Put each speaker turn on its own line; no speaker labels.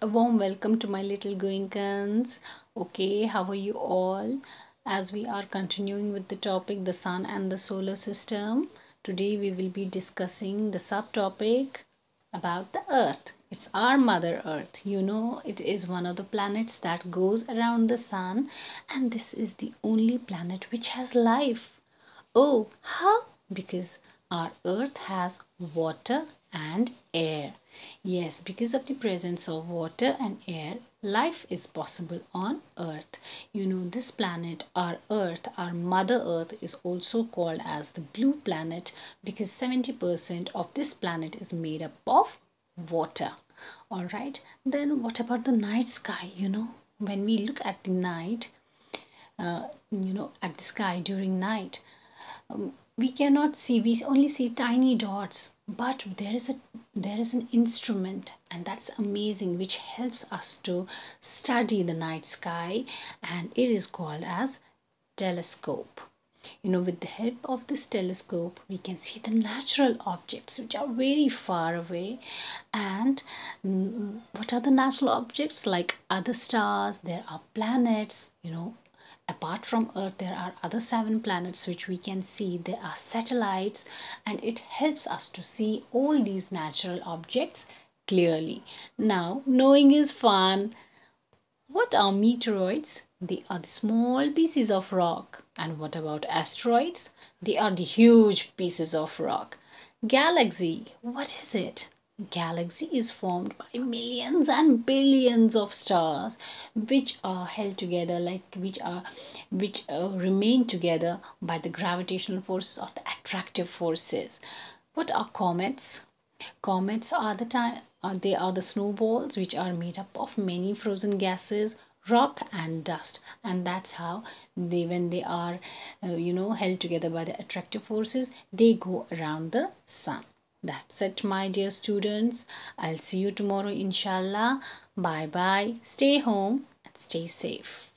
a warm welcome to my little goingkins okay how are you all as we are continuing with the topic the sun and the solar system today we will be discussing the subtopic about the earth it's our mother earth you know it is one of the planets that goes around the sun and this is the only planet which has life oh how because our earth has water and air. Yes, because of the presence of water and air, life is possible on Earth. You know, this planet, our Earth, our Mother Earth, is also called as the blue planet because 70% of this planet is made up of water. Alright, then what about the night sky? You know, when we look at the night, uh, you know, at the sky during night, um, we cannot see we only see tiny dots but there is a there is an instrument and that's amazing which helps us to study the night sky and it is called as telescope you know with the help of this telescope we can see the natural objects which are very far away and mm, what are the natural objects like other stars there are planets you know apart from earth there are other seven planets which we can see they are satellites and it helps us to see all these natural objects clearly now knowing is fun what are meteoroids they are the small pieces of rock and what about asteroids they are the huge pieces of rock galaxy what is it galaxy is formed by millions and billions of stars which are held together like which are which uh, remain together by the gravitational forces or the attractive forces what are comets comets are the time uh, they are the snowballs which are made up of many frozen gases rock and dust and that's how they when they are uh, you know held together by the attractive forces they go around the sun that's it, my dear students. I'll see you tomorrow, inshallah. Bye bye. Stay home and stay safe.